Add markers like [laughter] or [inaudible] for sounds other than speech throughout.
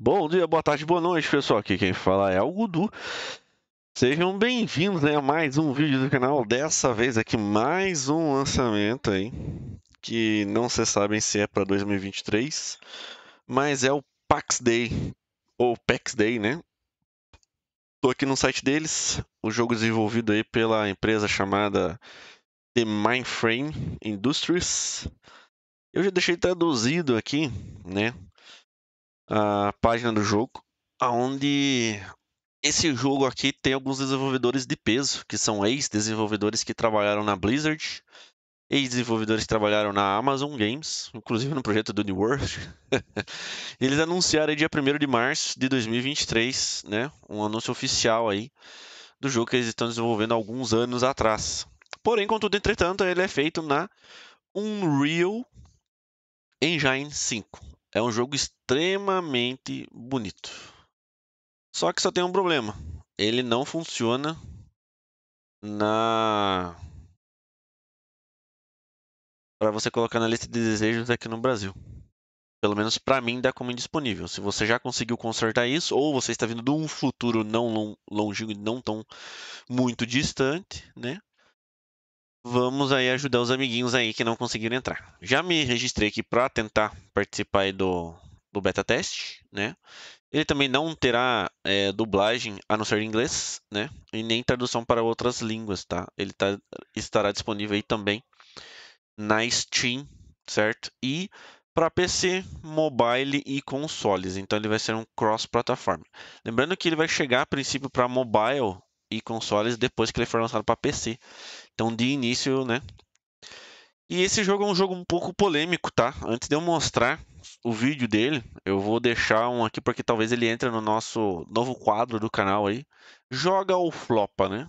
Bom dia, boa tarde, boa noite, pessoal. Aqui quem fala é o Gudu. Sejam bem-vindos né, a mais um vídeo do canal. Dessa vez aqui mais um lançamento aí, que não se sabem se é para 2023, mas é o Pax Day, ou Pax Day, né? Estou aqui no site deles, o jogo desenvolvido aí pela empresa chamada The Mindframe Industries. Eu já deixei traduzido aqui, né? a página do jogo, aonde esse jogo aqui tem alguns desenvolvedores de peso, que são ex-desenvolvedores que trabalharam na Blizzard, ex-desenvolvedores que trabalharam na Amazon Games, inclusive no projeto do New World. [laughs] Eles anunciaram aí dia 1 de março de 2023, né, um anúncio oficial aí do jogo que eles estão desenvolvendo há alguns anos atrás. Porém, contudo, entretanto, ele é feito na Unreal Engine 5. É um jogo extremamente bonito. Só que só tem um problema. Ele não funciona na para você colocar na lista de desejos aqui no Brasil. Pelo menos para mim dá como indisponível. Se você já conseguiu consertar isso, ou você está vindo de um futuro não longínquo, não tão muito distante, né? vamos aí ajudar os amiguinhos aí que não conseguiram entrar. Já me registrei aqui para tentar participar do, do beta teste, né? Ele também não terá é, dublagem a não ser em inglês, né? E nem tradução para outras línguas, tá? Ele tá, estará disponível aí também na Steam, certo? E para PC, mobile e consoles. Então ele vai ser um cross-plataforma. Lembrando que ele vai chegar a princípio para mobile e consoles depois que ele for lançado para PC. Então, de início, né? E esse jogo é um jogo um pouco polêmico, tá? Antes de eu mostrar o vídeo dele, eu vou deixar um aqui porque talvez ele entre no nosso novo quadro do canal aí. Joga ou flopa, né?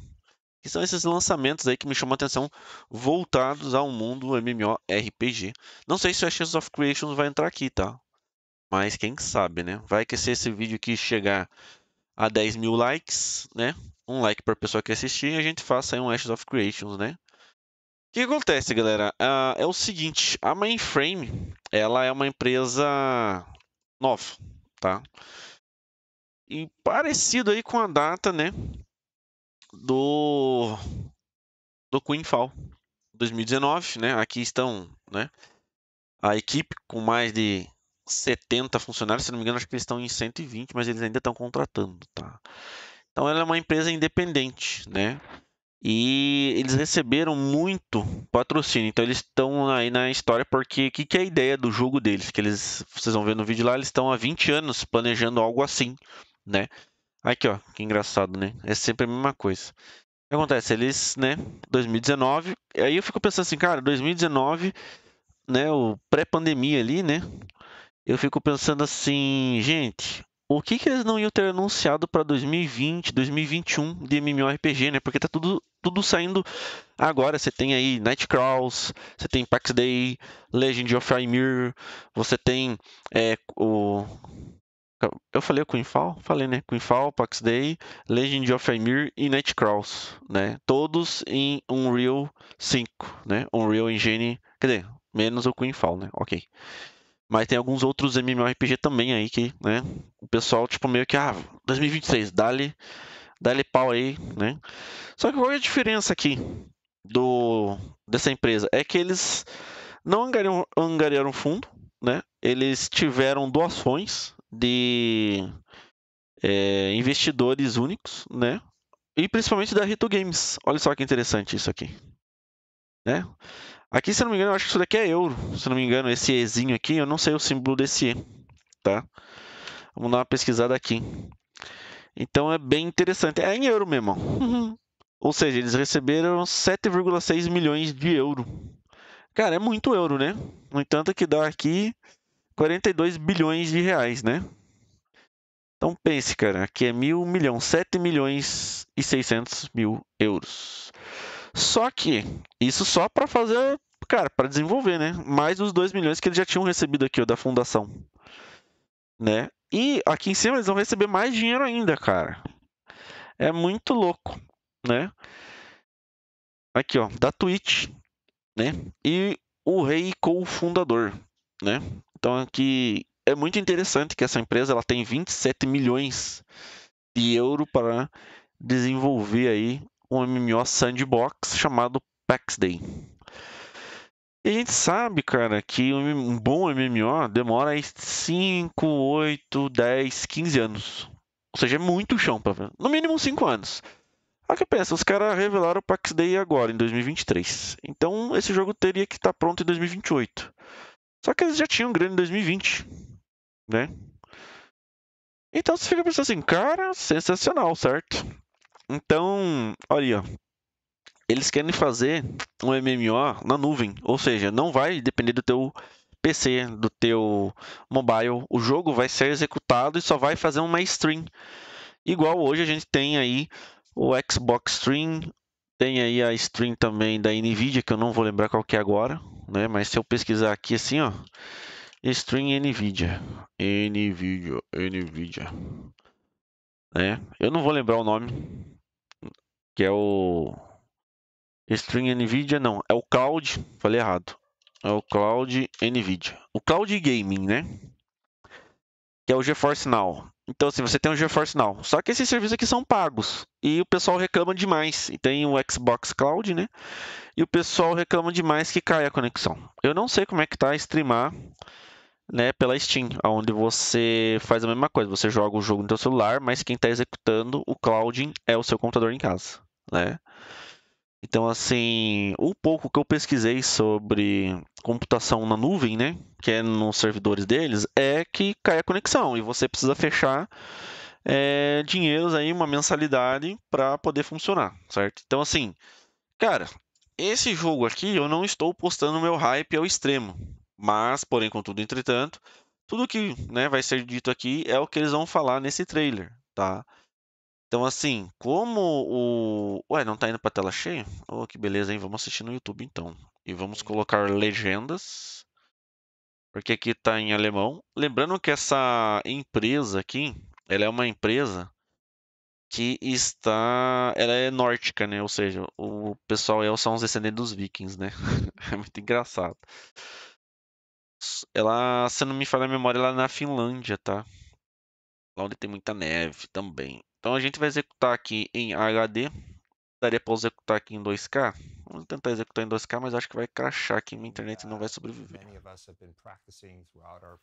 Que são esses lançamentos aí que me chamam a atenção, voltados ao mundo MMORPG. Não sei se o Ashes of Creation vai entrar aqui, tá? Mas quem sabe, né? Vai que se esse vídeo aqui chegar a 10 mil likes, né? um like para a pessoa que assistir e a gente faça aí um Ashes of Creations, né? O que acontece, galera? Ah, é o seguinte, a Mainframe, ela é uma empresa nova, tá? E parecido aí com a data, né, do do Queenfall 2019, né? Aqui estão, né, a equipe com mais de 70 funcionários, se não me engano, acho que eles estão em 120, mas eles ainda estão contratando, tá? Então ela é uma empresa independente, né? E eles receberam muito patrocínio. Então eles estão aí na história porque o que, que, é a ideia do jogo deles? Que eles, vocês vão ver no vídeo lá, eles estão há 20 anos planejando algo assim, né? Aqui, ó, que engraçado, né? É sempre a mesma coisa. O que acontece? Eles, né, 2019, aí eu fico pensando assim, cara, 2019, né, o pré-pandemia ali, né? Eu fico pensando assim, gente, o que, que eles não iam ter anunciado para 2020, 2021 de MMORPG, né? Porque tá tudo, tudo saindo agora. Você tem aí Nightcrawls, você tem Pax Day, Legend of Ymir, você tem é, o. Eu falei o Queenfall? Falei, né? Queenfall, Pax Day, Legend of Ymir e Nightcrawls, né? Todos em Unreal 5, né? Unreal Engine, quer dizer, menos o Queenfall, né? Ok. Mas tem alguns outros MMORPG também aí que, né, o pessoal, tipo, meio que, ah, 2023, dá-lhe dá pau aí, né? Só que qual é a diferença aqui do dessa empresa? É que eles não angariaram, angariaram fundo, né? Eles tiveram doações de é, investidores únicos, né? E principalmente da Rito Games. Olha só que interessante isso aqui. Né? Aqui, se eu não me engano, eu acho que isso daqui é euro. Se eu não me engano, esse Ezinho aqui, eu não sei o símbolo desse E, tá? Vamos dar uma pesquisada aqui. Então é bem interessante. É em euro mesmo. Uhum. Ou seja, eles receberam 7,6 milhões de euro. Cara, é muito euro, né? No entanto, que dá aqui 42 bilhões de reais, né? Então pense, cara, aqui é mil milhão, 7 milhões e 600 mil euros. Só que isso só para fazer, cara, para desenvolver, né? Mais os 2 milhões que eles já tinham recebido aqui, ó, da fundação. Né? E aqui em cima eles vão receber mais dinheiro ainda, cara. É muito louco, né? Aqui, ó, da Twitch, né? E o rei fundador né? Então aqui é muito interessante que essa empresa ela tem 27 milhões de euro para desenvolver aí um MMO sandbox chamado Pax Day. E a gente sabe, cara, que um bom MMO demora aí 5, 8, 10, 15 anos. Ou seja, é muito chão pra ver. No mínimo 5 anos. Aí que pensa, os caras revelaram o Pax Day agora, em 2023. Então esse jogo teria que estar tá pronto em 2028. Só que eles já tinham grande em 2020, né? Então você fica pensando assim, cara, sensacional, certo? Então, olha, eles querem fazer um MMO na nuvem, ou seja, não vai depender do teu PC, do teu mobile, o jogo vai ser executado e só vai fazer uma stream. Igual hoje a gente tem aí o Xbox Stream, tem aí a stream também da Nvidia, que eu não vou lembrar qual que é agora, né? Mas se eu pesquisar aqui assim, ó, stream Nvidia, Nvidia, Nvidia, né? Eu não vou lembrar o nome, que é o Stream NVIDIA, não, é o Cloud, falei errado, é o Cloud NVIDIA, o Cloud Gaming, né, que é o GeForce Now. Então, assim, você tem o GeForce Now, só que esses serviços aqui são pagos e o pessoal reclama demais. E tem o Xbox Cloud, né, e o pessoal reclama demais que cai a conexão. Eu não sei como é que tá streamar né, pela Steam, onde você faz a mesma coisa, você joga o jogo no seu celular, mas quem está executando o clouding é o seu computador em casa né? Então, assim, o pouco que eu pesquisei sobre computação na nuvem, né, que é nos servidores deles, é que cai a conexão e você precisa fechar é, dinheiros aí, uma mensalidade para poder funcionar, certo? Então, assim, cara, esse jogo aqui eu não estou postando meu hype ao extremo, mas, porém, contudo, entretanto, tudo que né, vai ser dito aqui é o que eles vão falar nesse trailer, tá? Então, assim, como o. Ué, não tá indo pra tela cheia? Oh, que beleza, hein? Vamos assistir no YouTube então. E vamos colocar legendas. Porque aqui tá em alemão. Lembrando que essa empresa aqui, ela é uma empresa que está. Ela é nórdica, né? Ou seja, o pessoal é, são os descendentes dos vikings, né? [laughs] é muito engraçado. Ela, se não me falha a memória, ela é na Finlândia, tá? Lá onde tem muita neve também. Então a gente vai executar aqui em HD. Daria para executar aqui em 2K? Vamos tentar executar em 2K, mas acho que vai crachar aqui minha internet não vai sobreviver.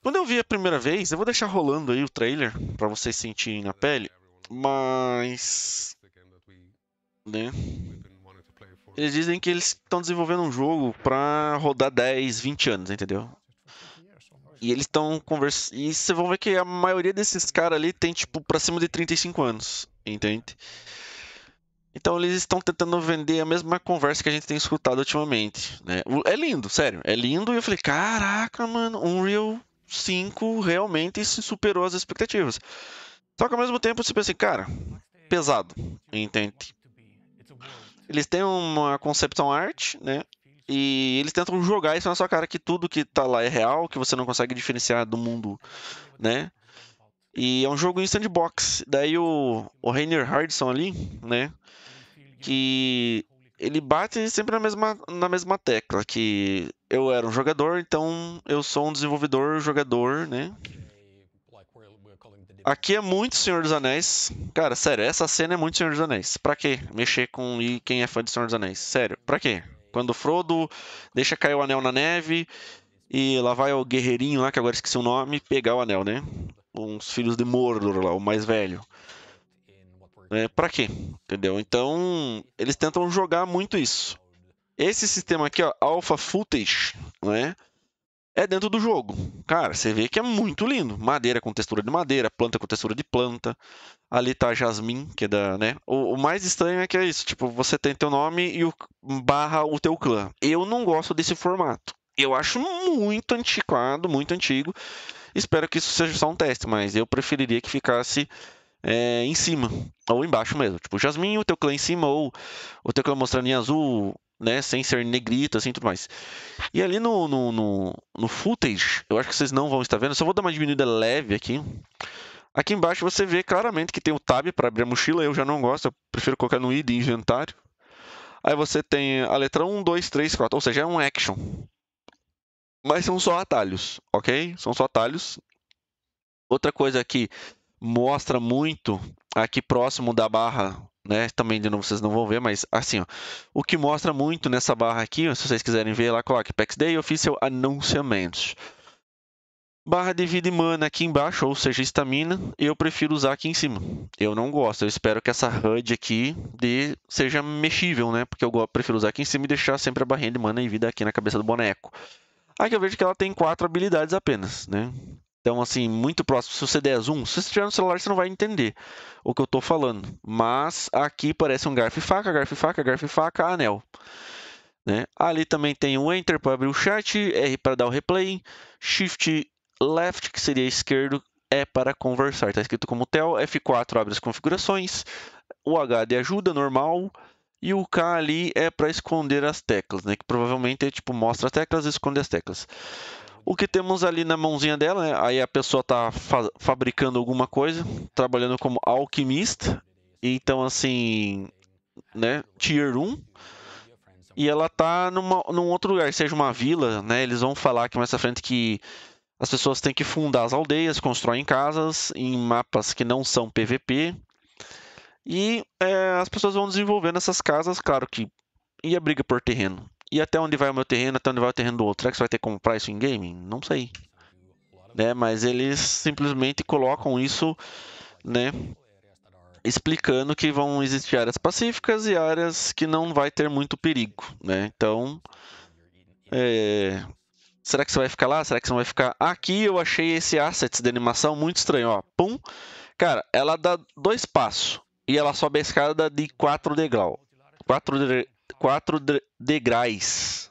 Quando eu vi a primeira vez, eu vou deixar rolando aí o trailer para vocês sentirem na pele, mas né? Eles dizem que eles estão desenvolvendo um jogo para rodar 10, 20 anos, entendeu? E eles estão conversando. E vocês vão ver que a maioria desses caras ali tem, tipo, pra cima de 35 anos, entende? Então eles estão tentando vender a mesma conversa que a gente tem escutado ultimamente, né? É lindo, sério. É lindo. E eu falei, caraca, mano, Unreal 5 realmente se superou as expectativas. Só que ao mesmo tempo você pensa assim, cara, pesado, entende? Eles têm uma concepção art, né? E eles tentam jogar isso na sua cara, que tudo que tá lá é real, que você não consegue diferenciar do mundo, né? E é um jogo em sandbox. Daí o, o Rainer Hardson ali, né? Que ele bate sempre na mesma, na mesma tecla, que eu era um jogador, então eu sou um desenvolvedor, jogador, né? Aqui é muito Senhor dos Anéis. Cara, sério, essa cena é muito Senhor dos Anéis. Pra quê? Mexer com quem é fã de Senhor dos Anéis. Sério, pra quê? Quando o Frodo deixa cair o anel na neve e lá vai o guerreirinho lá, que agora esqueci o nome, pegar o anel, né? Uns filhos de Mordor lá, o mais velho. É, pra quê? Entendeu? Então, eles tentam jogar muito isso. Esse sistema aqui, ó, Alpha Footage, né? é dentro do jogo. Cara, você vê que é muito lindo. Madeira com textura de madeira, planta com textura de planta. Ali tá jasmim que é da, né? O, o, mais estranho é que é isso, tipo, você tem teu nome e o barra o teu clã. Eu não gosto desse formato. Eu acho muito antiquado, muito antigo. Espero que isso seja só um teste, mas eu preferiria que ficasse é, em cima, ou embaixo mesmo. Tipo, jasmim o teu clã em cima, ou o teu clã mostrando em azul, né? Sem ser negrito, assim, tudo mais. E ali no, no, no, no footage, eu acho que vocês não vão estar vendo, só vou dar uma diminuída leve aqui. Aqui embaixo você vê claramente que tem o tab para abrir a mochila, eu já não gosto, eu prefiro colocar no id inventário. Aí você tem a letra 1, 2, 3, 4, ou seja, é um action. Mas são só atalhos, ok? São só atalhos. Outra coisa que mostra muito aqui próximo da barra né? Também de novo vocês não vão ver, mas assim, ó, o que mostra muito nessa barra aqui, se vocês quiserem ver lá, coloque PEX Day Official Anunciamentos. Barra de vida e mana aqui embaixo, ou seja, estamina, eu prefiro usar aqui em cima. Eu não gosto, eu espero que essa HUD aqui de, seja mexível, né? Porque eu prefiro usar aqui em cima e deixar sempre a barrinha de mana e vida aqui na cabeça do boneco. Aqui eu vejo que ela tem quatro habilidades apenas, né? Então, assim, muito próximo. Se você der zoom, se você estiver no celular, você não vai entender o que eu estou falando. Mas aqui parece um garfo e faca, garfo e faca, garfo e faca, anel. Né? Ali também tem o Enter para abrir o chat, R para dar o replay, Shift Left, que seria esquerdo, é para conversar. Está escrito como tel, F4 abre as configurações, o H de ajuda, normal, e o K ali é para esconder as teclas, né? que provavelmente é, tipo mostra as teclas e esconde as teclas. O que temos ali na mãozinha dela, né? aí a pessoa está fa fabricando alguma coisa, trabalhando como alquimista. Então, assim, né? Tier 1. E ela tá numa, num outro lugar, seja uma vila, né? Eles vão falar aqui mais à frente que as pessoas têm que fundar as aldeias, constroem casas em mapas que não são PVP. E é, as pessoas vão desenvolvendo essas casas, claro que. E a briga por terreno. E até onde vai o meu terreno, até onde vai o terreno do outro. Será que você vai ter que comprar isso em game? Não sei. Né? Mas eles simplesmente colocam isso, né? Explicando que vão existir áreas pacíficas e áreas que não vai ter muito perigo, né? Então, é... será que você vai ficar lá? Será que você vai ficar? Aqui eu achei esse asset de animação muito estranho, ó. Pum! Cara, ela dá dois passos e ela sobe a escada de 4 degrau. 4 quatro degraus.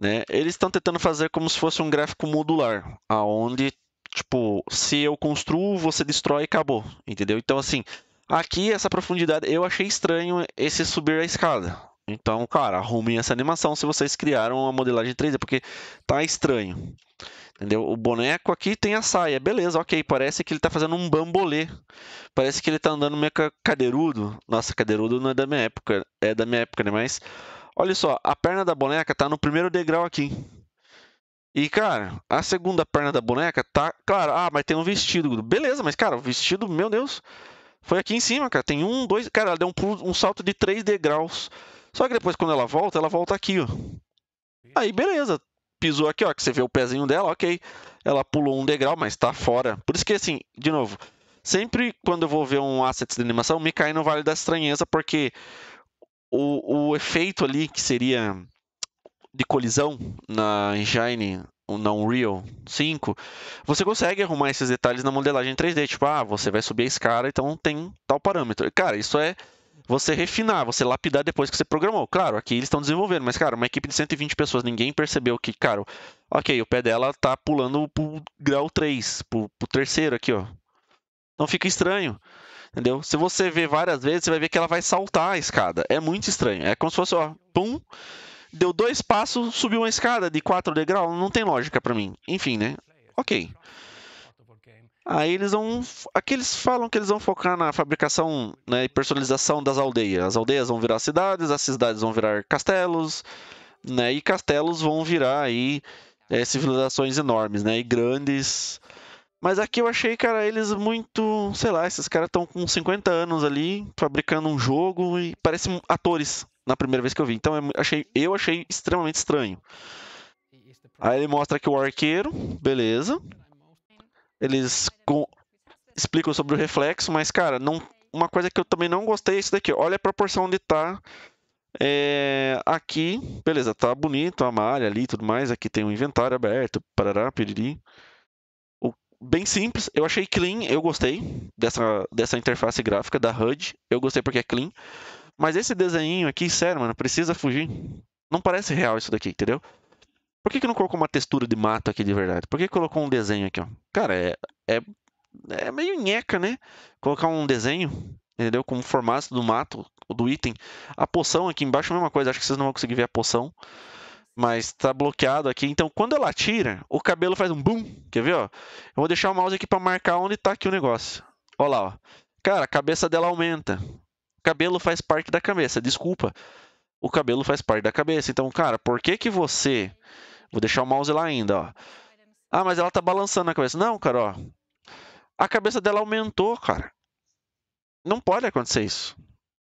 Né? Eles estão tentando fazer como se fosse um gráfico modular, aonde tipo, se eu construo, você destrói e acabou, entendeu? Então assim, aqui essa profundidade, eu achei estranho esse subir a escada. Então, cara, arrumem essa animação se vocês criaram uma modelagem 3D, porque tá estranho. Entendeu? O boneco aqui tem a saia. Beleza, ok. Parece que ele está fazendo um bambolê. Parece que ele está andando meio cadeirudo. Nossa, cadeirudo não é da minha época. É da minha época, né? Mas, olha só. A perna da boneca está no primeiro degrau aqui. E, cara, a segunda perna da boneca tá... Claro, ah, mas tem um vestido. Beleza, mas, cara, o vestido, meu Deus. Foi aqui em cima, cara. Tem um, dois... Cara, ela deu um, um salto de três degraus. Só que depois, quando ela volta, ela volta aqui, ó. Aí, beleza pisou aqui, ó, que você vê o pezinho dela, ok. Ela pulou um degrau, mas tá fora. Por isso que, assim, de novo, sempre quando eu vou ver um asset de animação, me cai no Vale da Estranheza, porque o, o efeito ali que seria de colisão na Engine na Unreal 5, você consegue arrumar esses detalhes na modelagem 3D. Tipo, ah, você vai subir a escala, então tem tal parâmetro. Cara, isso é você refinar, você lapidar depois que você programou. Claro, aqui eles estão desenvolvendo, mas, cara, uma equipe de 120 pessoas, ninguém percebeu que, cara, ok, o pé dela tá pulando pro grau 3, pro, pro terceiro aqui, ó. Não fica estranho. Entendeu? Se você ver várias vezes, você vai ver que ela vai saltar a escada. É muito estranho. É como se fosse, ó, pum, deu dois passos, subiu uma escada de 4 degraus. Não tem lógica para mim. Enfim, né? Ok. Aí eles vão. Aqui eles falam que eles vão focar na fabricação né, e personalização das aldeias. As aldeias vão virar cidades, as cidades vão virar castelos, né? E castelos vão virar aí é, civilizações enormes, né? E grandes. Mas aqui eu achei, cara, eles muito. Sei lá, esses caras estão com 50 anos ali, fabricando um jogo e parecem atores na primeira vez que eu vi. Então eu achei, eu achei extremamente estranho. Aí ele mostra aqui o arqueiro, beleza. Eles com... explicam sobre o reflexo, mas, cara, não... uma coisa que eu também não gostei é isso daqui. Olha a proporção onde tá. É... Aqui, beleza, tá bonito a malha ali e tudo mais. Aqui tem um inventário aberto, parará, piriri. O... Bem simples, eu achei clean, eu gostei dessa, dessa interface gráfica da HUD. Eu gostei porque é clean. Mas esse desenho aqui, sério, mano, precisa fugir. Não parece real isso daqui, entendeu? Por que, que não colocou uma textura de mato aqui de verdade? Por que colocou um desenho aqui, ó? Cara, é, é, é meio nheca, né? Colocar um desenho, entendeu? Como formato do mato, do item. A poção aqui embaixo é a mesma coisa, acho que vocês não vão conseguir ver a poção. Mas tá bloqueado aqui, então quando ela atira, o cabelo faz um boom. Quer ver, ó? Eu vou deixar o mouse aqui para marcar onde tá aqui o negócio. Olha lá, ó. Cara, a cabeça dela aumenta. O cabelo faz parte da cabeça, desculpa o cabelo faz parte da cabeça. Então, cara, por que que você. Vou deixar o mouse lá ainda, ó. Ah, mas ela tá balançando a cabeça. Não, cara, ó. A cabeça dela aumentou, cara. Não pode acontecer isso.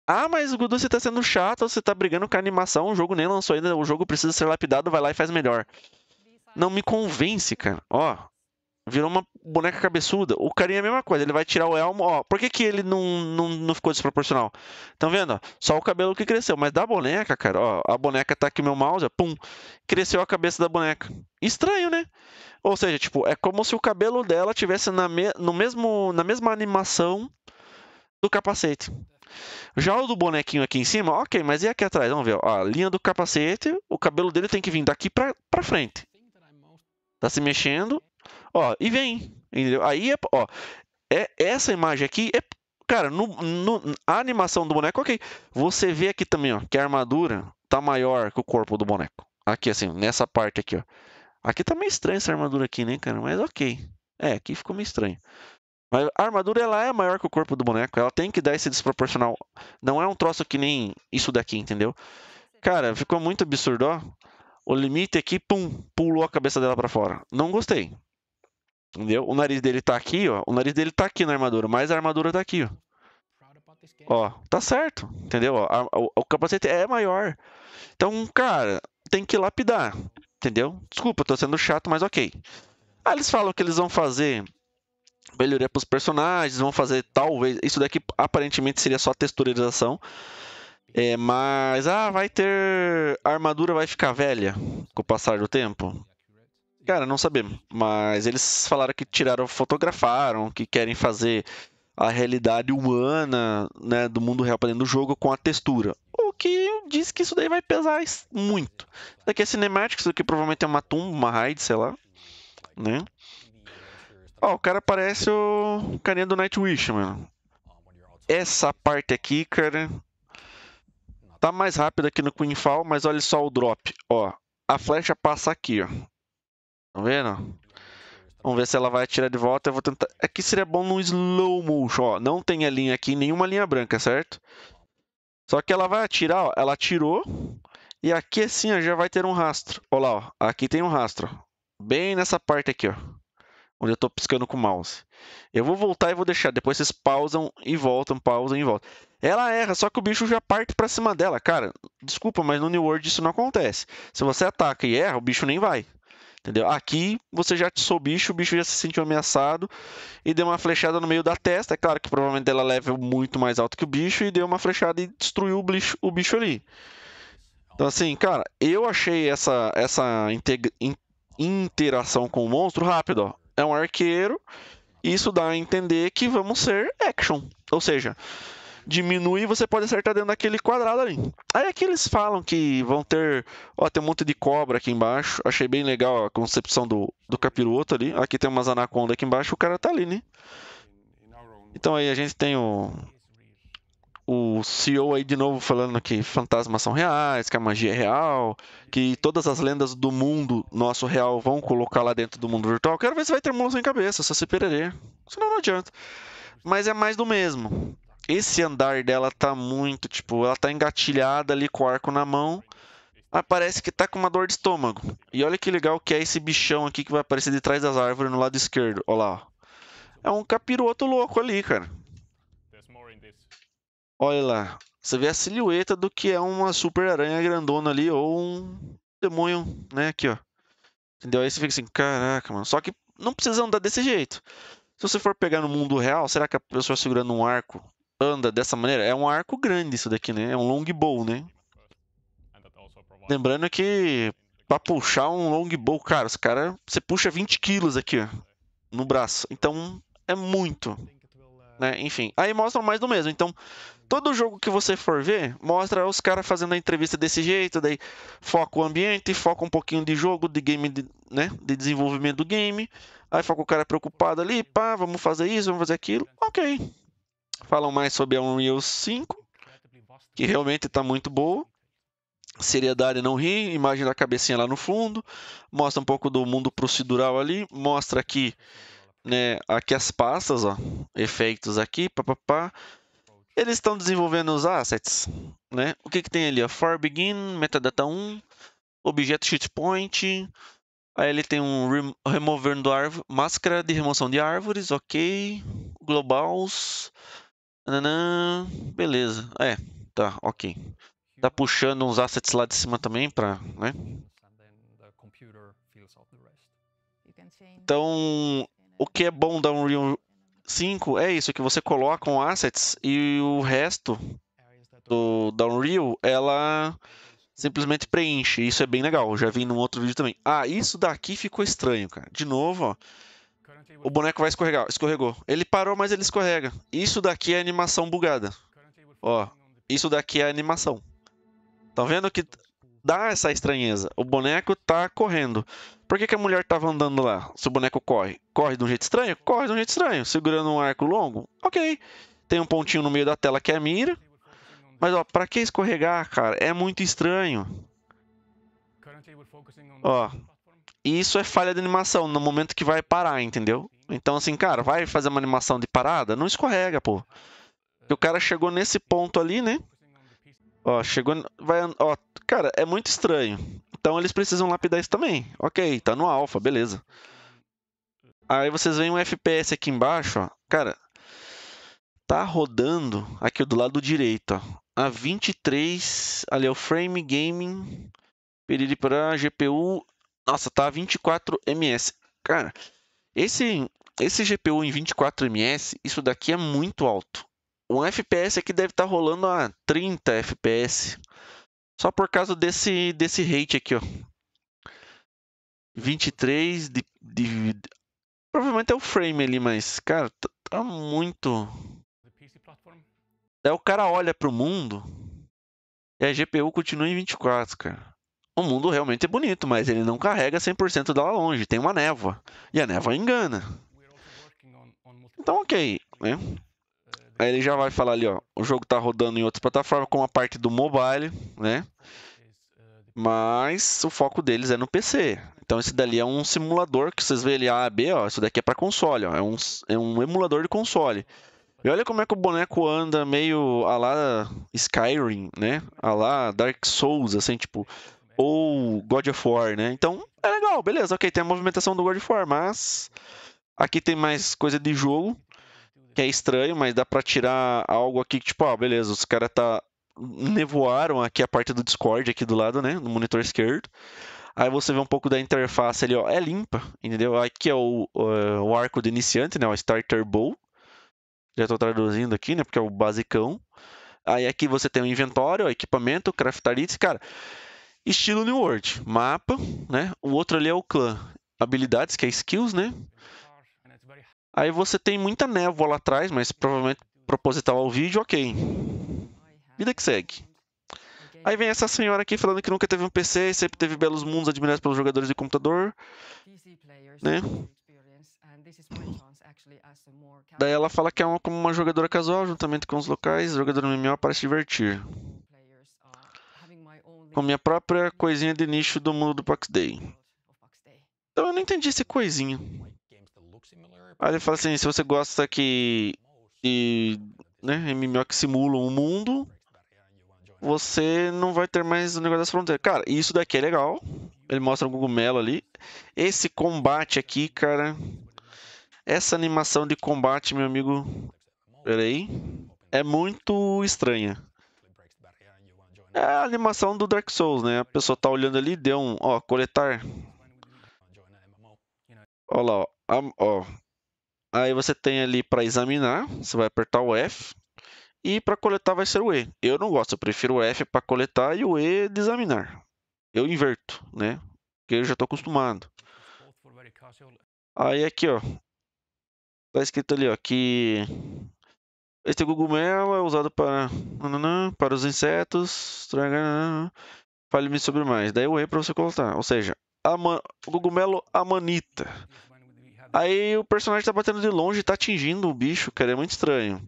Ah, mas Gudu, você tá sendo chato, você tá brigando com a animação, o jogo nem lançou ainda, o jogo precisa ser lapidado, vai lá e faz melhor. Não me convence, cara. Ó, Virou uma boneca cabeçuda. O carinha é a mesma coisa. Ele vai tirar o elmo. Ó, por que, que ele não, não, não ficou desproporcional? Estão vendo? Só o cabelo que cresceu. Mas da boneca, cara, ó, a boneca tá aqui meu mouse, pum. Cresceu a cabeça da boneca. Estranho, né? Ou seja, tipo, é como se o cabelo dela tivesse na, me... no mesmo... na mesma animação do capacete. Já o do bonequinho aqui em cima, ok, mas e aqui atrás? Vamos ver, ó, a linha do capacete, o cabelo dele tem que vir daqui pra, pra frente. Tá se mexendo Ó, e vem. Entendeu? Aí é, ó, é, essa imagem aqui é. Cara, no, no, a animação do boneco, ok. Você vê aqui também, ó, que a armadura tá maior que o corpo do boneco. Aqui, assim, nessa parte aqui, ó. Aqui tá meio estranha essa armadura aqui, né, cara? Mas ok. É, aqui ficou meio estranho. Mas a armadura ela é maior que o corpo do boneco. Ela tem que dar esse desproporcional. Não é um troço que nem isso daqui, entendeu? Cara, ficou muito absurdo, ó. O limite aqui, pum, pulou a cabeça dela para fora. Não gostei. Entendeu? O nariz dele tá aqui, ó. O nariz dele tá aqui na armadura, mas a armadura tá aqui, ó. Ó, tá certo, entendeu? Ó, a, o, o, capacete é maior. Então, cara, tem que lapidar, entendeu? Desculpa, tô sendo chato, mas ok. Aí eles falam que eles vão fazer melhoria pros personagens, vão fazer talvez. Isso daqui aparentemente seria só texturização. É, mas, ah, vai ter. A armadura vai ficar velha com o passar do tempo. Cara, não sabemos. Mas eles falaram que tiraram, fotografaram, que querem fazer a realidade humana né, do mundo real para dentro do jogo com a textura. O que diz que isso daí vai pesar muito. Isso daqui é cinemático, isso daqui provavelmente é uma tumba, uma raid, sei lá. Né? Ó, o cara parece o carinha do Nightwish, mano. Essa parte aqui, cara. Tá mais rápida aqui no queen Fall, mas olha só o drop. Ó, a flecha passa aqui, ó. Tá vendo? Vamos ver se ela vai atirar de volta. Eu vou tentar. Aqui seria bom no slow motion. Ó, não tem a linha aqui, nenhuma linha branca, certo? Só que ela vai atirar, ó. Ela atirou. E aqui assim, ó, já vai ter um rastro. Olha lá, ó. Aqui tem um rastro. Bem nessa parte aqui, ó. Onde eu tô piscando com o mouse. Eu vou voltar e vou deixar. Depois vocês pausam e voltam, pausam e voltam. Ela erra, só que o bicho já parte pra cima dela. Cara, desculpa, mas no New World isso não acontece. Se você ataca e erra, o bicho nem vai. Entendeu? Aqui você já atiçou o bicho, o bicho já se sentiu ameaçado e deu uma flechada no meio da testa. É claro que provavelmente ela é leva muito mais alto que o bicho e deu uma flechada e destruiu o bicho, o bicho ali. Então, assim, cara, eu achei essa, essa interação com o monstro rápido. Ó. É um arqueiro, isso dá a entender que vamos ser action. Ou seja, diminuir você pode acertar dentro daquele quadrado ali. Aí aqui eles falam que vão ter. Ó, tem um monte de cobra aqui embaixo. Achei bem legal a concepção do, do capiroto ali. Aqui tem umas anacondas aqui embaixo, o cara tá ali, né? Então aí a gente tem o. O CEO aí de novo falando que fantasmas são reais, que a magia é real, que todas as lendas do mundo nosso real vão colocar lá dentro do mundo virtual. Quero ver se vai ter mula em cabeça, só se perder Senão não adianta. Mas é mais do mesmo. Esse andar dela tá muito, tipo, ela tá engatilhada ali com o arco na mão. parece que tá com uma dor de estômago. E olha que legal que é esse bichão aqui que vai aparecer de trás das árvores no lado esquerdo. Olha lá. É um capiroto louco ali, cara. Olha lá. Você vê a silhueta do que é uma super aranha grandona ali ou um demônio, né? Aqui, ó. Entendeu? Aí você fica assim, caraca, mano. Só que não precisa andar desse jeito. Se você for pegar no mundo real, será que a pessoa segurando um arco anda dessa maneira, é um arco grande isso daqui, né? É um longbow, né? Lembrando que pra puxar um longbow, cara, os caras. Você puxa 20 quilos aqui, ó, no braço. Então é muito. Né? Enfim, aí mostra mais do mesmo. Então, todo jogo que você for ver, mostra os caras fazendo a entrevista desse jeito, daí foca o ambiente, foca um pouquinho de jogo, de game, de, né, de desenvolvimento do game. Aí foca o cara preocupado ali, pá, vamos fazer isso, vamos fazer aquilo. OK. Falam mais sobre a Unreal 5, que realmente está muito boa. Seriedade não ri, imagem da cabecinha lá no fundo, mostra um pouco do mundo procedural ali, mostra aqui, né, aqui as pastas, ó, efeitos aqui, papapá. Eles estão desenvolvendo os assets, né? O que que tem ali, ó? For begin, metadata 1, objeto cheatpoint, Aí ele tem um remover do árvore, máscara de remoção de árvores, ok. Globals, beleza. É, tá, ok. Tá puxando uns assets lá de cima também para, né? Então, o que é bom da Unreal 5 é isso, que você coloca um assets e o resto do, da Unreal, ela simplesmente preenche. Isso é bem legal, já vi num outro vídeo também. Ah, isso daqui ficou estranho, cara. De novo, ó o boneco vai escorregar. Escorregou. Ele parou, mas ele escorrega. Isso daqui é animação bugada. Ó, isso daqui é animação. Tá vendo que dá essa estranheza? O boneco tá correndo. Por que, que a mulher tava andando lá? Se o boneco corre. Corre de um jeito estranho? Corre de um jeito estranho. Segurando um arco longo? Ok. Tem um pontinho no meio da tela que é a mira. Mas ó, pra que escorregar, cara? É muito estranho. Ó, e isso é falha de animação no momento que vai parar, entendeu? Então, assim, cara, vai fazer uma animação de parada? Não escorrega, pô. o cara chegou nesse ponto ali, né? Ó, chegou. Vai, ó, cara, é muito estranho. Então eles precisam lapidar isso também. Ok, tá no alfa, beleza. Aí vocês veem um FPS aqui embaixo, ó. Cara, tá rodando aqui do lado direito, ó. A 23, ali é o frame gaming, pedir para GPU nossa, tá 24 ms. Cara, esse esse GPU em 24 ms, isso daqui é muito alto. Um FPS aqui deve estar tá rolando a 30 FPS. Só por causa desse desse rate aqui, ó. 23 de, de, de provavelmente é o frame ali, mas cara, tá, tá muito Daí é, o cara olha pro mundo e a GPU continua em 24, cara o mundo realmente é bonito, mas ele não carrega 100% dela longe, tem uma névoa. E a névoa engana. Então, ok. Né? Aí ele já vai falar ali, ó, o jogo está rodando em outras plataformas, como a parte do mobile, né? Mas o foco deles é no PC. Então esse dali é um simulador que vocês veem ali A, B, ó, isso daqui é para console, ó, é um, é um emulador de console. E olha como é que o boneco anda meio a lá Skyrim, né? A lá Dark Souls, assim, tipo, ou God of War, né? Então, é legal, beleza, ok, tem a movimentação do God of War, mas aqui tem mais coisa de jogo, que é estranho, mas dá pra tirar algo aqui que, tipo, ó, ah, beleza, os caras tá. nevoaram aqui a parte do Discord aqui do lado, né? No monitor esquerdo. Aí você vê um pouco da interface ali, ó, é limpa, entendeu? Aqui é o, o, eh, o arco do iniciante, né? O Starter Bow. Já estou traduzindo aqui, né? Porque é o basicão. Aí aqui você tem o inventório, o equipamento, craftarites, cara. Estilo New World, mapa, né? O outro ali é o clã, habilidades, que é skills, né? Aí você tem muita névoa lá atrás, mas provavelmente proposital ao vídeo, ok. Vida que segue. Aí vem essa senhora aqui falando que nunca teve um PC, sempre teve belos mundos admirados pelos jogadores de computador, né? Daí ela fala que é uma, como uma jogadora casual, juntamente com os locais, jogador MMO para se divertir com minha própria coisinha de nicho do mundo do Box Day. Então eu não entendi esse coisinho. Aí ele fala assim, se você gosta que de né, MMO que simulam o mundo, você não vai ter mais o negócio das fronteiras. Cara, isso daqui é legal. Ele mostra um cogumelo ali. Esse combate aqui, cara. Essa animação de combate, meu amigo. Peraí. É muito estranha. É a animação do Dark Souls, né? A pessoa tá olhando ali e deu um, ó, coletar. Olha lá, ó. ó. Aí você tem ali para examinar, você vai apertar o F. E para coletar vai ser o E. Eu não gosto, eu prefiro o F para coletar e o E de examinar. Eu inverto, né? Porque eu já tô acostumado. Aí aqui, ó. Tá escrito ali, ó, que este cogumelo é usado para, para os insetos. Fale-me sobre mais. Daí o E para você colocar. Ou seja, ama, cogumelo amanita. Aí o personagem está batendo de longe, e está atingindo o bicho, cara. É muito estranho.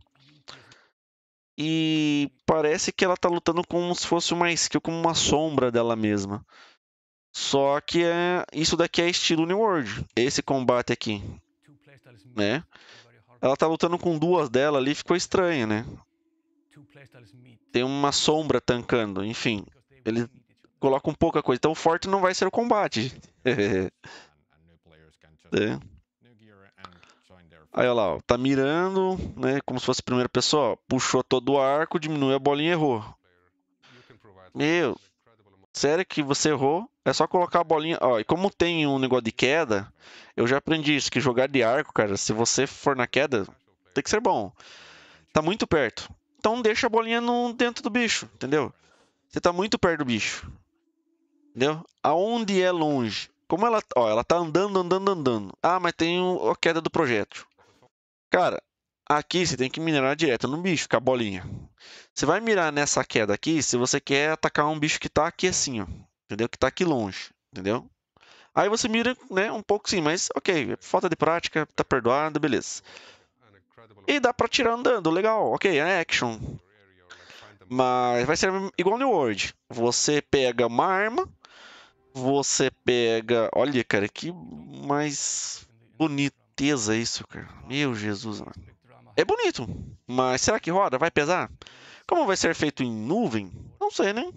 E parece que ela está lutando como se fosse uma skill, como uma sombra dela mesma. Só que é, isso daqui é estilo New World. Esse combate aqui. Né? Ela tá lutando com duas dela ali, ficou estranho, né? Tem uma sombra tancando, enfim. Eles colocam pouca coisa. Então, forte não vai ser o combate. [laughs] é. Aí, olha lá, ó, tá mirando, né? Como se fosse a primeira pessoa. Ó, puxou todo o arco, diminuiu a bolinha e errou. Meu, sério que você errou? É só colocar a bolinha. Ó, e como tem um negócio de queda, eu já aprendi isso, que jogar de arco, cara, se você for na queda, tem que ser bom. Tá muito perto. Então deixa a bolinha no, dentro do bicho, entendeu? Você tá muito perto do bicho. Entendeu? Aonde é longe? Como ela, ó, ela tá andando, andando, andando. Ah, mas tem o, a queda do projétil. Cara, aqui você tem que minerar direto no bicho com a bolinha. Você vai mirar nessa queda aqui se você quer atacar um bicho que tá aqui assim, ó entendeu? Que está aqui longe, entendeu? Aí você mira, né, um pouco sim, mas ok, falta de prática, tá perdoado, beleza. E dá pra tirar andando, legal, ok, é action. Mas vai ser igual New World. Você pega uma arma, você pega... Olha, cara, que mais boniteza isso, cara. Meu Jesus, mano. É bonito, mas será que roda? Vai pesar? Como vai ser feito em nuvem? Não sei, né?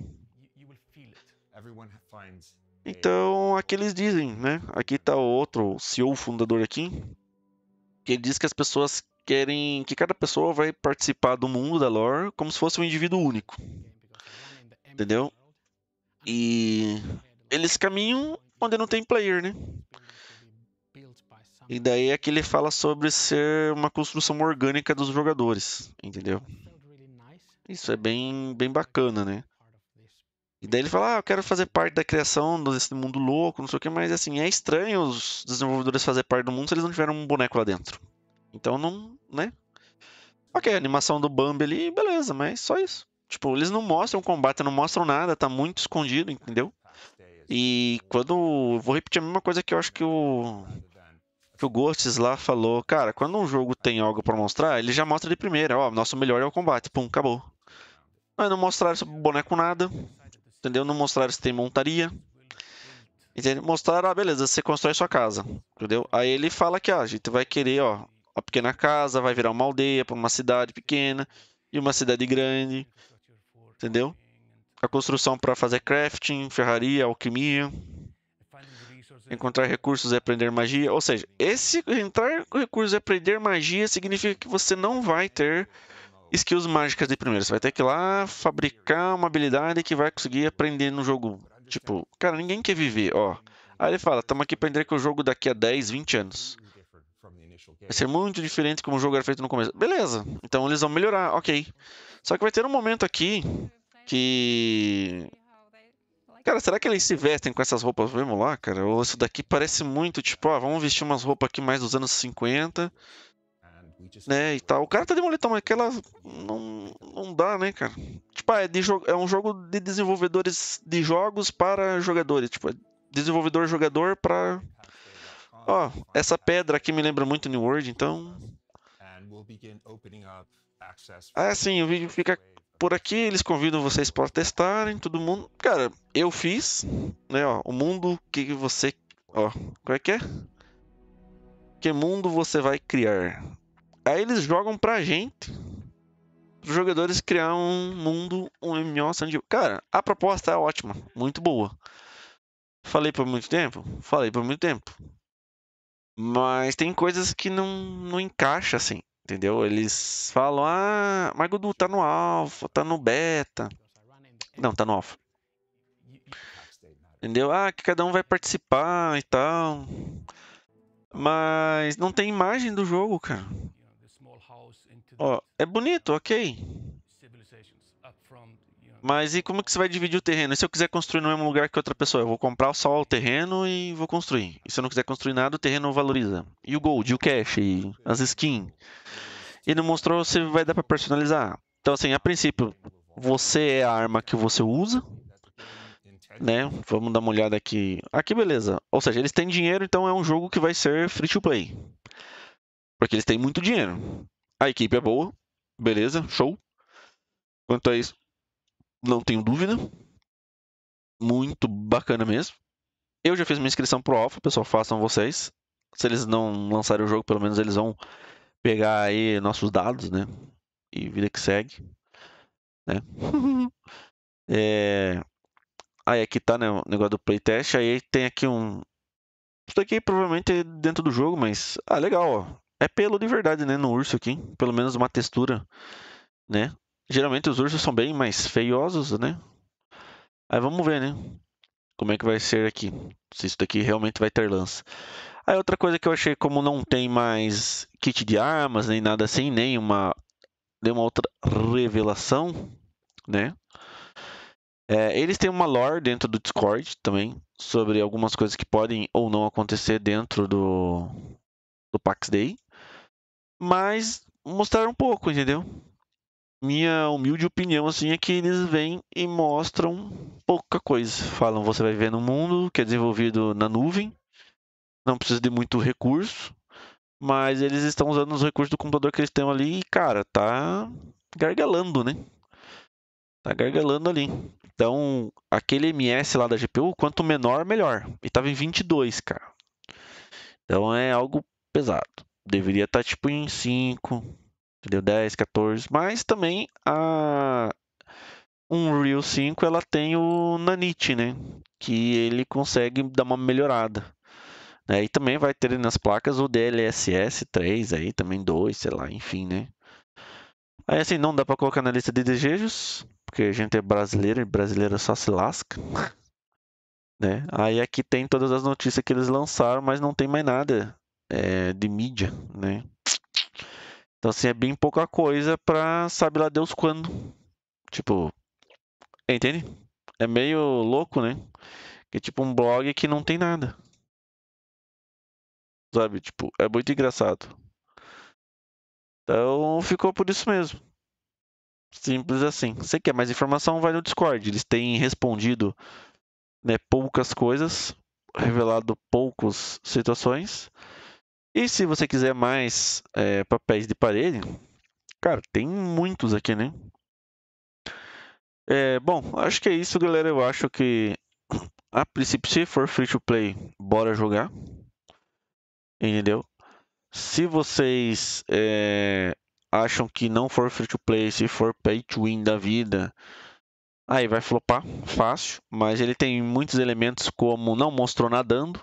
Então, aqui eles dizem, né? Aqui está outro CEO fundador aqui, que ele diz que as pessoas querem que cada pessoa vai participar do mundo da lore como se fosse um indivíduo único. Entendeu? E eles caminham onde não tem player, né? E daí aqui ele fala sobre ser uma construção orgânica dos jogadores, entendeu? Isso é bem, bem bacana, né? E daí ele fala, ah, eu quero fazer parte da criação desse mundo louco, não sei o que, mas assim, é estranho os desenvolvedores fazer parte do mundo se eles não tiveram um boneco lá dentro. Então não, né? Ok, a animação do Bambi ali, beleza, mas só isso. Tipo, eles não mostram combate, não mostram nada, tá muito escondido, entendeu? E quando. Vou repetir a mesma coisa que eu acho que o. Que o Ghosts lá falou, cara, quando um jogo tem algo para mostrar, ele já mostra de primeira, ó, nosso melhor é o combate, pum, acabou. Mas não mostraram esse boneco nada, entendeu? Não mostraram se tem montaria. Entendeu? Mostraram, ah, beleza, você constrói sua casa, entendeu? Aí ele fala que ah, a gente vai querer, ó, a pequena casa vai virar uma aldeia para uma cidade pequena e uma cidade grande, entendeu? A construção para fazer crafting, ferraria, alquimia, encontrar recursos e aprender magia. Ou seja, esse entrar com recursos e aprender magia significa que você não vai ter Skills mágicas de primeiro. Você vai ter que ir lá fabricar uma habilidade que vai conseguir aprender no jogo. Tipo, cara, ninguém quer viver, ó. Aí ele fala, estamos aqui para entender que o jogo daqui a 10, 20 anos. Vai ser muito diferente como o jogo era feito no começo. Beleza, então eles vão melhorar, ok. Só que vai ter um momento aqui que... Cara, será que eles se vestem com essas roupas vamos lá, cara? Ou isso daqui parece muito, tipo, ah, vamos vestir umas roupas aqui mais dos anos 50, Assim. né, e tal. O cara tá de moletom, então, mas aquela é não, não dá, né, cara? Tipo, ah, é, de, é um jogo de desenvolvedores de jogos para jogadores, tipo, é desenvolvedor jogador para Ó, oh, essa pedra aqui me lembra muito New World, então Ah, sim, o vídeo fica por aqui, eles convidam vocês para testarem, todo mundo. Cara, eu fiz, né, ó, o mundo que você, ó, como é que é? Que mundo você vai criar? Aí eles jogam pra gente, os jogadores criar um mundo, um MMO de... Cara, a proposta é ótima, muito boa. Falei por muito tempo? Falei por muito tempo. Mas tem coisas que não, não encaixa assim, entendeu? Eles falam, ah, mas Gudu, tá no alfa, tá no beta. Não, tá no alfa. Entendeu? Ah, que cada um vai participar e tal. Mas não tem imagem do jogo, cara. Ó, é bonito, ok. Mas e como que você vai dividir o terreno? E se eu quiser construir no mesmo lugar que outra pessoa? Eu vou comprar só o terreno e vou construir. E se eu não quiser construir nada, o terreno valoriza. E o gold, e o cash, e as skins. E não mostrou se vai dar para personalizar. Então, assim, a princípio, você é a arma que você usa. Né? Vamos dar uma olhada aqui. Aqui, beleza. Ou seja, eles têm dinheiro, então é um jogo que vai ser free to play. Porque eles têm muito dinheiro. A equipe é boa, beleza, show. Quanto a isso, não tenho dúvida. Muito bacana mesmo. Eu já fiz minha inscrição pro Alpha, pessoal, façam vocês. Se eles não lançarem o jogo, pelo menos eles vão pegar aí nossos dados, né? E vida que segue. Né? [laughs] é... Aí aqui tá né, o negócio do playtest. Aí tem aqui um. Isso daqui provavelmente é dentro do jogo, mas. Ah, legal, ó. É pelo de verdade, né? No urso aqui. Pelo menos uma textura, né? Geralmente os ursos são bem mais feiosos, né? Aí vamos ver, né? Como é que vai ser aqui. Se isso daqui realmente vai ter lança. Aí outra coisa que eu achei, como não tem mais kit de armas, nem nada assim, nem uma... Deu uma outra revelação, né? É, eles têm uma lore dentro do Discord também, sobre algumas coisas que podem ou não acontecer dentro do, do Pax Day mas mostraram um pouco, entendeu? Minha humilde opinião assim é que eles vêm e mostram pouca coisa. Falam, você vai viver num mundo que é desenvolvido na nuvem, não precisa de muito recurso, mas eles estão usando os recursos do computador que eles têm ali e, cara, tá gargalando, né? Tá gargalando ali. Então, aquele MS lá da GPU, quanto menor, melhor. E tava em 22, cara. Então é algo pesado deveria estar tá, tipo em 5, entendeu? 10, 14, mas também a Unreal 5 ela tem o Nanite, né? Que ele consegue dar uma melhorada. Né? E também vai ter nas placas o DLSS 3 aí, também 2, sei lá, enfim, né? Aí assim, não dá para colocar na lista de desejos, porque a gente é brasileiro e brasileiro só se lasca. [laughs] Né? Aí aqui tem todas as notícias que eles lançaram, mas não tem mais nada é, de mídia, né? Então, assim, é bem pouca coisa pra saber lá Deus quando. Tipo, entende? É meio louco, né? Que é tipo um blog que não tem nada. Sabe? Tipo, é muito engraçado. Então, ficou por isso mesmo. Simples assim. Se quer mais informação, vai no Discord. Eles têm respondido né, poucas coisas, revelado poucas situações. E se você quiser mais é, papéis de parede, cara, tem muitos aqui, né? É, bom, acho que é isso, galera. Eu acho que a princípio, se for free to play, bora jogar. Entendeu? Se vocês é, acham que não for free to play, se for pay to win da vida, aí vai flopar fácil. Mas ele tem muitos elementos como não mostrou nadando.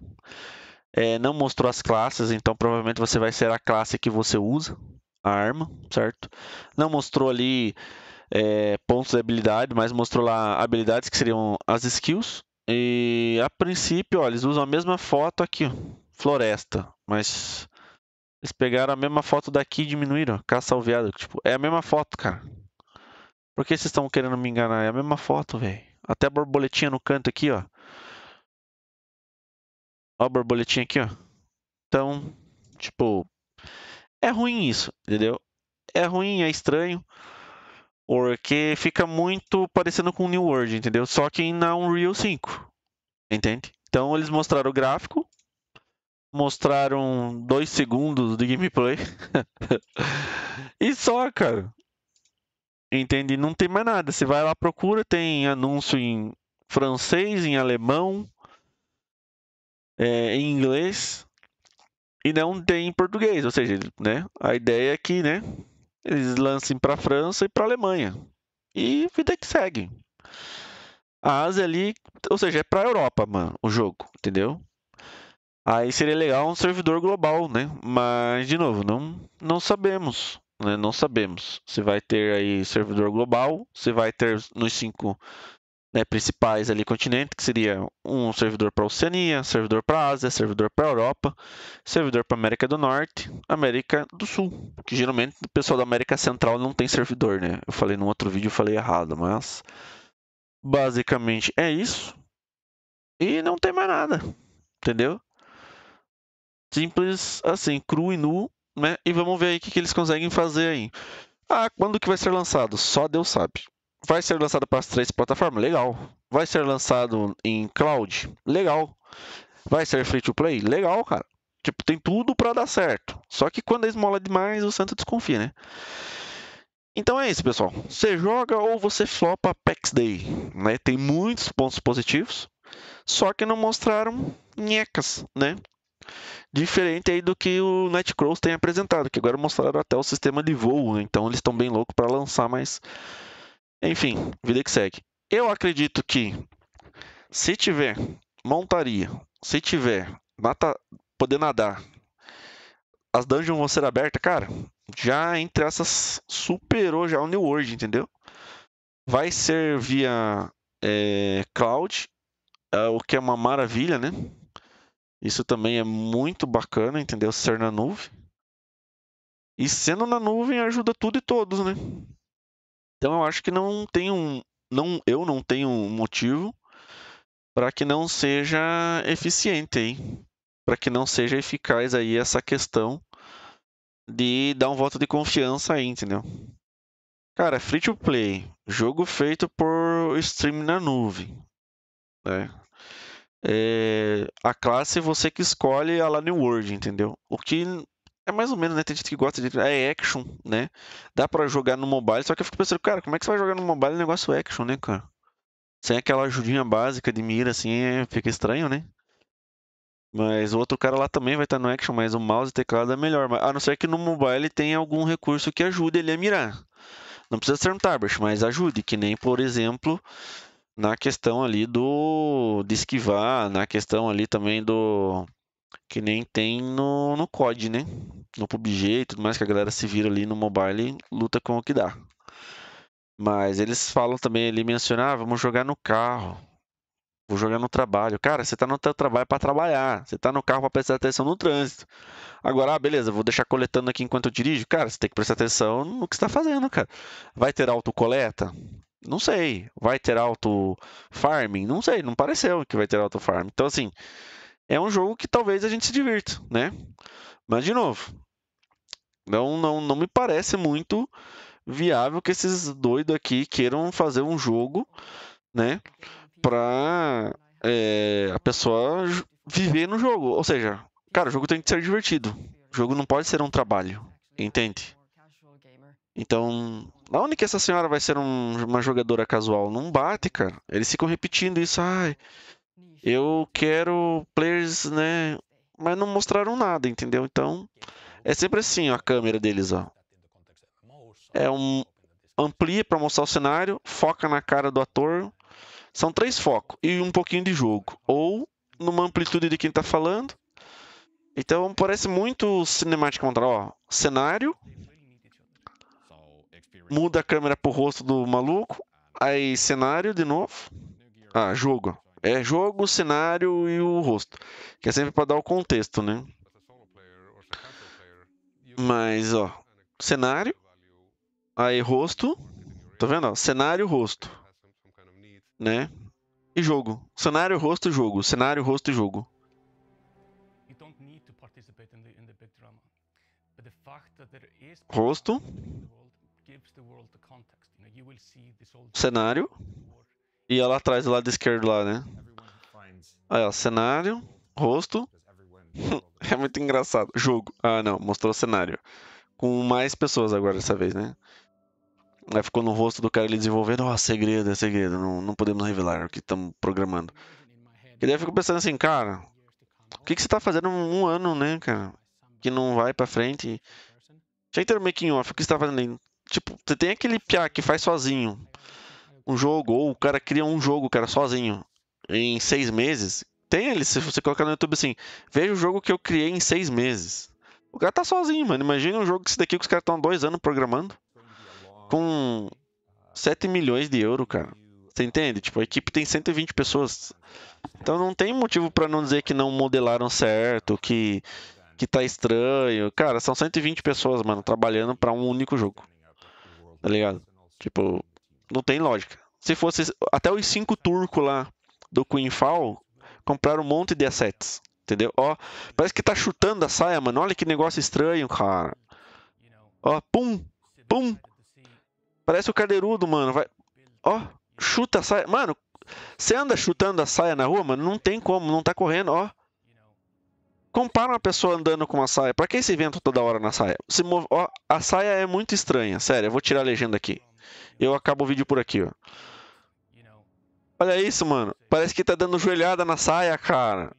É, não mostrou as classes, então provavelmente você vai ser a classe que você usa, a arma, certo? Não mostrou ali é, pontos de habilidade, mas mostrou lá habilidades que seriam as skills. E a princípio, ó, eles usam a mesma foto aqui, floresta, mas eles pegaram a mesma foto daqui e diminuíram, caça ao veado, tipo, é a mesma foto, cara. Por que vocês estão querendo me enganar? É a mesma foto, velho. Até a borboletinha no canto aqui, ó. Ó a borboletinha aqui, ó. Então, tipo, é ruim isso, entendeu? É ruim, é estranho, porque fica muito parecendo com New World, entendeu? Só que na é Unreal 5, entende? Então eles mostraram o gráfico, mostraram dois segundos de gameplay [laughs] e só, cara. Entende? Não tem mais nada. Você vai lá, procura, tem anúncio em francês, em alemão, é, em inglês e não tem em português. Ou seja, né, a ideia é que né, eles lancem para a França e para a Alemanha. E vida que segue. A Ásia ali, ou seja, é para a Europa, mano, o jogo, entendeu? Aí seria legal um servidor global, né? Mas, de novo, não, não sabemos. Né? Não sabemos se vai ter aí servidor global, se vai ter nos cinco né, principais ali continente, que seria um servidor para a Oceania, servidor para a Ásia, servidor para a Europa, servidor para a América do Norte, América do Sul, que geralmente o pessoal da América Central não tem servidor, né? Eu falei num outro vídeo, falei errado, mas basicamente é isso. E não tem mais nada, entendeu? Simples assim, cru e nu, né? E vamos ver aí o que, que eles conseguem fazer aí. Ah, quando que vai ser lançado? Só Deus sabe. Vai ser lançado para as três plataformas? Legal. Vai ser lançado em cloud? Legal. Vai ser free to play? Legal, cara. Tipo, tem tudo para dar certo. Só que quando a é esmola é demais, o santo desconfia, né? Então é isso, pessoal. Você joga ou você flopa PAX Day. Né? Tem muitos pontos positivos, só que não mostraram nhecas, né? Diferente aí do que o Netcrows tem apresentado, que agora mostraram até o sistema de voo, né? então eles estão bem loucos para lançar, mas enfim, vida que segue. Eu acredito que se tiver montaria, se tiver nata, poder nadar, as dungeons vão ser abertas, cara. Já entre essas, superou já o New World, entendeu? Vai ser via é, cloud, é, o que é uma maravilha, né? Isso também é muito bacana, entendeu? Ser na nuvem. E sendo na nuvem ajuda tudo e todos, né? Então eu acho que não tem um, não, eu não tenho um motivo para que não seja eficiente, para que não seja eficaz aí essa questão de dar um voto de confiança aí, entendeu? Cara, free to play, jogo feito por stream na nuvem, né? É, a classe você que escolhe a lá New World, entendeu? O que é mais ou menos, né? Tem gente que gosta de. Ah, é action, né? Dá para jogar no mobile, só que eu fico pensando, cara, como é que você vai jogar no mobile negócio action, né, cara? Sem aquela ajudinha básica de mira, assim, é, fica estranho, né? Mas o outro cara lá também vai estar tá no action, mas o mouse e teclado é melhor. A não ser que no mobile tem algum recurso que ajude ele a mirar. Não precisa ser um tablet, mas ajude, que nem, por exemplo, na questão ali do de esquivar, na questão ali também do que nem tem no, no COD, né? No PUBG e tudo mais, que a galera se vira ali no mobile e luta com o que dá. Mas eles falam também, ele menciona, ah, vamos jogar no carro. Vou jogar no trabalho. Cara, você tá no teu trabalho para trabalhar. Você tá no carro para prestar atenção no trânsito. Agora, ah, beleza, vou deixar coletando aqui enquanto eu dirijo. Cara, você tem que prestar atenção no que está fazendo, cara. Vai ter autocoleta? Não sei. Vai ter auto farming? Não sei, não pareceu que vai ter auto farming. Então assim, é um jogo que talvez a gente se divirta, né? Mas, de novo, não, não, não me parece muito viável que esses doidos aqui queiram fazer um jogo, né? Pra é, a pessoa viver no jogo. Ou seja, cara, o jogo tem que ser divertido. O jogo não pode ser um trabalho, entende? Então, aonde que essa senhora vai ser um, uma jogadora casual? Não bate, cara. Eles ficam repetindo isso. Ai, ah, eu quero players, né? Mas não mostraram nada, entendeu? Então, é sempre assim a câmera deles, ó. É um amplia para mostrar o cenário, foca na cara do ator. São três focos e um pouquinho de jogo, ou numa amplitude de quem está falando. Então, parece muito cinemática control, ó. Cenário, muda a câmera pro rosto do maluco, aí cenário de novo. Ah, jogo. É jogo, cenário e o rosto. Que é sempre para dar o contexto, né? Mas, ó, cenário, aí rosto, tá vendo? Ó, cenário, rosto, né? E jogo. Cenário, rosto, jogo. Cenário, rosto, jogo. Rosto. Cenário. E ela atrás, do lado esquerdo lá, né? Aí, ó, cenário, rosto. [laughs] é muito engraçado. Jogo. Ah, não, mostrou o cenário. Com mais pessoas agora dessa vez, né? Aí ficou no rosto do cara ele desenvolvendo, ó, oh, segredo, é segredo, não, não podemos revelar o que estamos programando. E daí eu fico pensando assim, cara, o que, que você tá fazendo um ano, né, cara? Que não vai pra frente. Tinha que ter um making off, o que você tá fazendo aí? Tipo, você tem aquele piá que faz sozinho um jogo, ou o cara cria um jogo, cara, sozinho, em seis meses. Tem ele, se você colocar no YouTube assim, veja o jogo que eu criei em seis meses. O cara tá sozinho, mano. Imagina um jogo que esse daqui que os caras estão dois anos programando. Com 7 milhões de euros, cara. Você entende? Tipo, a equipe tem 120 pessoas. Então não tem motivo para não dizer que não modelaram certo, que, que tá estranho. Cara, são 120 pessoas, mano, trabalhando para um único jogo. Tá ligado? Tipo, não tem lógica se fosse até os cinco turcos lá do Queen Fall compraram um monte de assets, entendeu? Ó, parece que tá chutando a saia, mano. Olha que negócio estranho, cara. Ó, pum, pum. Parece o Cadeirudo, mano. Vai, ó, chuta a saia. Mano, você anda chutando a saia na rua, mano? Não tem como, não tá correndo, ó. Compara uma pessoa andando com uma saia. Pra que esse vento toda hora na saia? Se move... ó, a saia é muito estranha, sério. Eu vou tirar a legenda aqui. Eu acabo o vídeo por aqui, ó. Olha isso, mano. Parece que tá dando joelhada na saia, cara.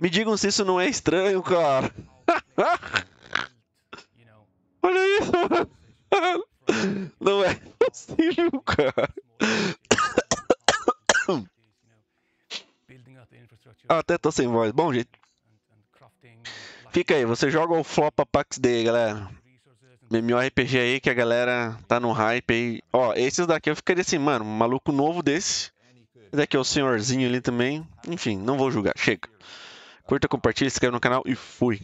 Me digam se isso não é estranho, cara. [laughs] Olha isso, mano. Não é possível, cara. [coughs] Até tô sem voz. Bom, gente. Fica aí, você joga o flop Apax Day, galera. MMORPG aí que a galera tá no hype aí. Ó, esses daqui eu ficaria assim, mano, um maluco novo desse. Esse daqui é o senhorzinho ali também. Enfim, não vou julgar, chega. Curta, compartilha, se inscreve no canal e fui.